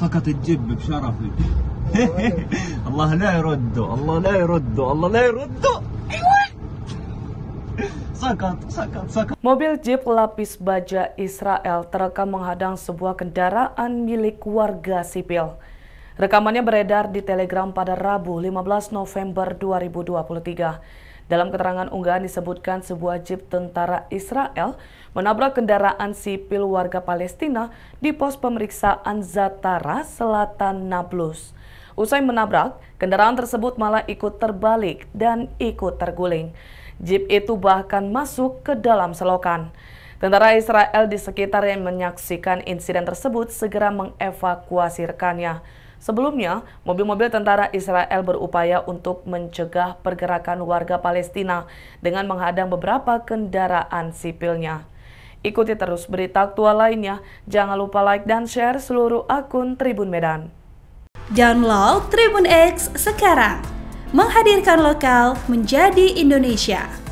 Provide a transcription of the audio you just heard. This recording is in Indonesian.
سقط الجب بشرفي الله لا يرده الله لا يرده الله لا يرده Mobil jeep lapis baja Israel terekam menghadang sebuah kendaraan milik warga sipil. Rekamannya beredar di Telegram pada Rabu 15 November 2023. Dalam keterangan unggahan disebutkan sebuah jeep tentara Israel menabrak kendaraan sipil warga Palestina di pos pemeriksaan Zatara, selatan Nablus. Usai menabrak, kendaraan tersebut malah ikut terbalik dan ikut terguling. Jeep itu bahkan masuk ke dalam selokan. Tentara Israel di sekitar yang menyaksikan insiden tersebut segera mengevakuasi rekannya. Sebelumnya, mobil-mobil tentara Israel berupaya untuk mencegah pergerakan warga Palestina dengan menghadang beberapa kendaraan sipilnya. Ikuti terus berita aktual lainnya. Jangan lupa like dan share seluruh akun Tribun Medan. Download Tribun X sekarang. Menghadirkan lokal menjadi Indonesia.